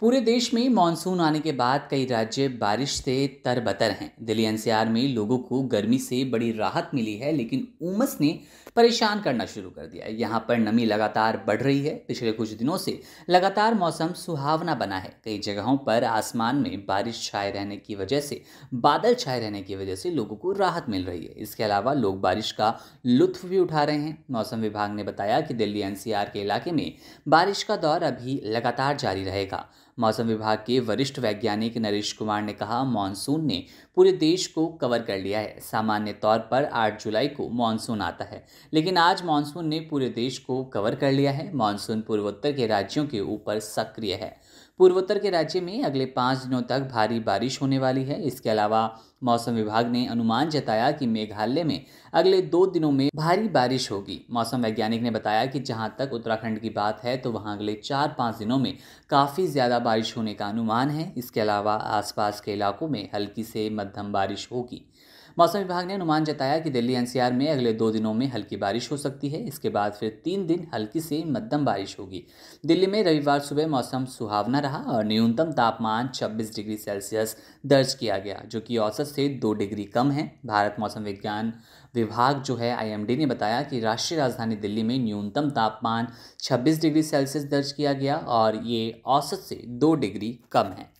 पूरे देश में मानसून आने के बाद कई राज्य बारिश से तरबतर हैं दिल्ली एनसीआर में लोगों को गर्मी से बड़ी राहत मिली है लेकिन उमस ने परेशान करना शुरू कर दिया है यहाँ पर नमी लगातार बढ़ रही है पिछले कुछ दिनों से लगातार मौसम सुहावना बना है कई जगहों पर आसमान में बारिश छाए रहने की वजह से बादल छाए रहने की वजह से लोगों को राहत मिल रही है इसके अलावा लोग बारिश का लुत्फ भी उठा रहे हैं मौसम विभाग ने बताया कि दिल्ली एनसीआर के इलाके में बारिश का दौर अभी लगातार जारी रहेगा मौसम विभाग के वरिष्ठ वैज्ञानिक नरेश कुमार ने कहा मानसून ने पूरे देश को कवर कर लिया है सामान्य तौर पर 8 जुलाई को मानसून आता है लेकिन आज मानसून ने पूरे देश को कवर कर लिया है मानसून पूर्वोत्तर के राज्यों के ऊपर सक्रिय है पूर्वोत्तर के राज्य में अगले पाँच दिनों तक भारी बारिश होने वाली है इसके अलावा मौसम विभाग ने अनुमान जताया कि मेघालय में अगले दो दिनों में भारी बारिश होगी मौसम वैज्ञानिक ने बताया कि जहां तक उत्तराखंड की बात है तो वहां अगले चार पाँच दिनों में काफ़ी ज़्यादा बारिश होने का अनुमान है इसके अलावा आसपास के इलाकों में हल्की से मध्यम बारिश होगी मौसम विभाग ने अनुमान जताया कि दिल्ली एनसीआर में अगले दो दिनों में हल्की बारिश हो सकती है इसके बाद फिर तीन दिन हल्की से मध्यम बारिश होगी दिल्ली में रविवार सुबह मौसम सुहावना रहा और न्यूनतम तापमान छब्बीस डिग्री सेल्सियस दर्ज किया गया जो कि औसत से दो डिग्री कम है भारत मौसम विज्ञान विभाग जो है आईएमडी ने बताया कि राष्ट्रीय राजधानी दिल्ली में न्यूनतम तापमान 26 डिग्री सेल्सियस दर्ज किया गया और ये औसत से दो डिग्री कम है